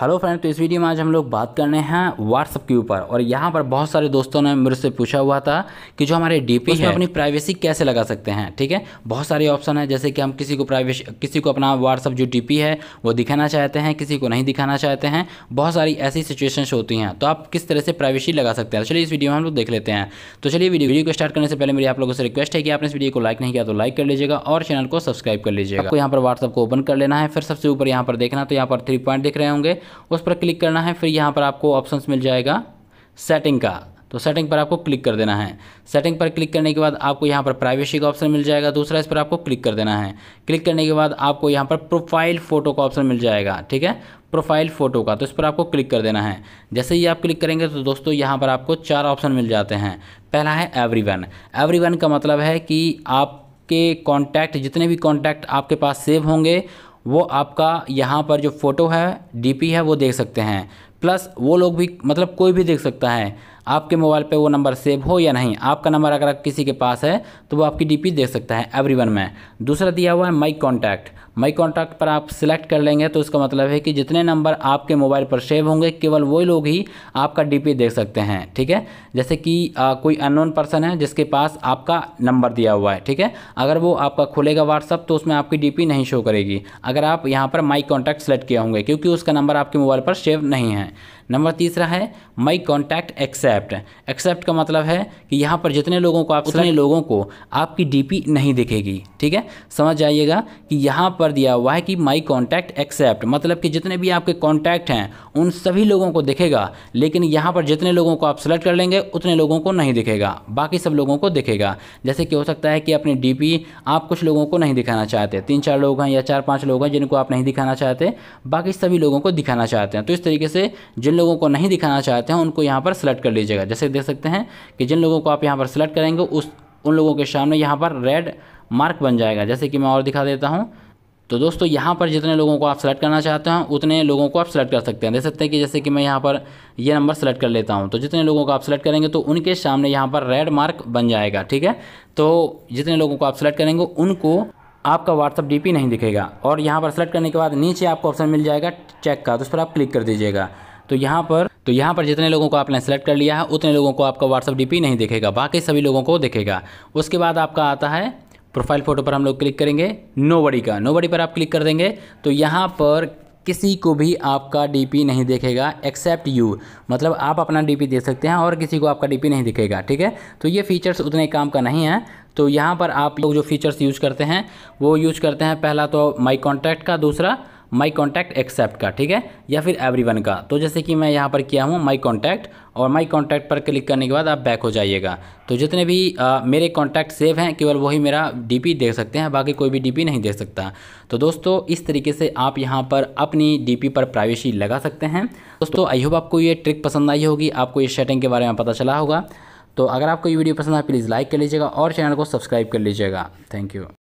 hello friend तो इस video में आज हम लोग बात करने हैं व्हाट्सअप के ऊपर और यहाँ पर बहुत सारे दोस्तों ने मेरे से पूछा हुआ था कि जो हमारे डीपी है अपनी प्राइवेसी कैसे लगा सकते हैं ठीक है बहुत सारे ऑप्शन है जैसे कि हम किसी को प्राइवेसी किसी को अपना व्हाट्सअप जो डीपी है वो दिखाना चाहते हैं किसी को नहीं दिखाना चाहते हैं बहुत सारी ऐसी सिचुएशंस होती हैं तो आप किस तरह से प्राइवेसी लगा सकते हैं तो चलिए इस वीडियो में हम लोग देख लेते हैं तो चलिए वीडियो को स्टार्ट करने से पहले मेरी आप लोगों से रिक्वेस्ट है कि आपने इस वीडियो को लाइक नहीं किया तो लाइक कर लीजिएगा और चैनल को सब्सक्राइब कर लीजिएगा आपको यहाँ पर व्हाट्सअप को ओपन कर लेना है फिर सबसे ऊपर यहाँ पर देखना तो यहाँ पर थ्री पॉइंट दिख रहे होंगे उस पर क्लिक करना है फिर यहाँ पर आपको ऑप्शंस मिल जाएगा सेटिंग का तो सेटिंग पर आपको क्लिक कर देना है सेटिंग पर क्लिक करने के बाद आपको यहाँ पर प्राइवेसी का ऑप्शन मिल जाएगा दूसरा इस पर आपको क्लिक कर देना है क्लिक करने के बाद आपको यहाँ पर प्रोफाइल फ़ोटो का ऑप्शन मिल जाएगा ठीक है प्रोफाइल फ़ोटो का तो इस पर आपको क्लिक कर देना है जैसे ही आप क्लिक करेंगे तो दोस्तों यहाँ पर आपको चार ऑप्शन मिल जाते हैं पहला है एवरी वन का मतलब है कि आपके कॉन्टैक्ट जितने भी कॉन्टैक्ट आपके पास सेव होंगे वो आपका यहाँ पर जो फ़ोटो है डीपी है वो देख सकते हैं प्लस वो लोग भी मतलब कोई भी देख सकता है आपके मोबाइल पे वो नंबर सेव हो या नहीं आपका नंबर अगर किसी के पास है तो वो आपकी डीपी देख सकता है एवरीवन में दूसरा दिया हुआ है माई कॉन्टैक्ट माई कॉन्टैक्ट पर आप सिलेक्ट कर लेंगे तो इसका मतलब है कि जितने नंबर आपके मोबाइल पर सेव होंगे केवल वही लोग ही आपका डी देख सकते हैं ठीक है जैसे कि आ, कोई अननोन पर्सन है जिसके पास आपका नंबर दिया हुआ है ठीक है अगर वो आपका खुलेगा व्हाट्सअप तो उसमें आपकी डी नहीं शो करेगी अगर आप यहाँ पर माई कॉन्टैक्ट सेलेक्ट किया होंगे क्योंकि उसका नंबर आपके मोबाइल पर सेव नहीं है नंबर तीसरा है माई कॉन्टैक्ट एक्सेप्ट एक्सेप्ट का मतलब है कि यहाँ पर जितने लोगों को आप उतने लोगों को आपकी डीपी नहीं दिखेगी ठीक है समझ जाइएगा कि यहाँ पर दिया हुआ है कि माई कॉन्टैक्ट एक्सेप्ट मतलब कि जितने भी आपके कॉन्टैक्ट हैं उन सभी लोगों को दिखेगा लेकिन यहाँ पर जितने लोगों को आप सेलेक्ट कर लेंगे उतने लोगों को नहीं दिखेगा बाकी सब लोगों को दिखेगा जैसे कि हो सकता है कि अपनी डी आप कुछ लोगों को नहीं दिखाना चाहते तीन चार लोग हैं या चार पाँच लोग हैं जिनको आप नहीं दिखाना चाहते बाकी सभी लोगों को दिखाना चाहते हैं तो इस तरीके से जिन लोगों को नहीं दिखाना चाहते हैं उनको यहाँ पर सेलेक्ट कर लीजिएगा जैसे देख सकते हैं कि जिन लोगों को आप यहाँ पर सेलेक्ट करेंगे उस उन लोगों के सामने यहाँ पर रेड मार्क बन जाएगा जैसे कि मैं और दिखा देता हूँ तो दोस्तों यहाँ पर जितने लोगों को आप सेलेक्ट करना चाहते हैं उतने लोगों को आप सेलेक्ट कर सकते हैं देख सकते हैं कि जैसे कि मैं यहाँ पर ये नंबर सेलेक्ट कर लेता हूँ तो जितने लोगों को आप सेलेक्ट करेंगे तो उनके सामने यहाँ पर रेड मार्क बन जाएगा ठीक है तो जितने लोगों को आप सेलेक्ट करेंगे उनको आपका व्हाट्सअप डी नहीं दिखेगा और यहाँ पर सेलेक्ट करने के बाद नीचे आपको ऑप्शन मिल जाएगा चेक का तो उस पर आप क्लिक कर दीजिएगा तो यहाँ पर तो यहाँ पर जितने लोगों को आपने सेलेक्ट कर लिया है उतने लोगों को आपका व्हाट्सअप डी नहीं देखेगा बाकी सभी लोगों को देखेगा उसके बाद आपका आता है प्रोफाइल फ़ोटो पर हम लोग क्लिक करेंगे नोबडी का नोबडी पर आप क्लिक कर देंगे तो यहाँ पर किसी को भी आपका डीपी नहीं देखेगा एक्सेप्ट यू मतलब आप अपना डीपी दे सकते हैं और किसी को आपका डीपी नहीं दिखेगा ठीक है तो ये फीचर्स उतने काम का नहीं है तो यहाँ पर आप लोग जो फीचर्स यूज करते हैं वो यूज करते हैं पहला तो माई कॉन्टैक्ट का दूसरा माई कॉन्टैक्ट एक्सेप्ट का ठीक है या फिर एवरी वन का तो जैसे कि मैं यहाँ पर किया हूँ माई कॉन्टैक्ट और माई कॉन्टैक्ट पर क्लिक करने के बाद आप बैक हो जाइएगा तो जितने भी आ, मेरे कॉन्टैक्ट सेव हैं केवल वही मेरा डीपी देख सकते हैं बाकी कोई भी डीपी नहीं देख सकता तो दोस्तों इस तरीके से आप यहाँ पर अपनी डीपी पर प्राइवेसी लगा सकते हैं दोस्तों आई होप आपको ये ट्रिक पसंद आई होगी आपको इस सेटिंग के बारे में पता चला होगा तो अगर आपको ये वीडियो पसंद आए प्लीज़ लाइक कर लीजिएगा और चैनल को सब्सक्राइब कर लीजिएगा थैंक यू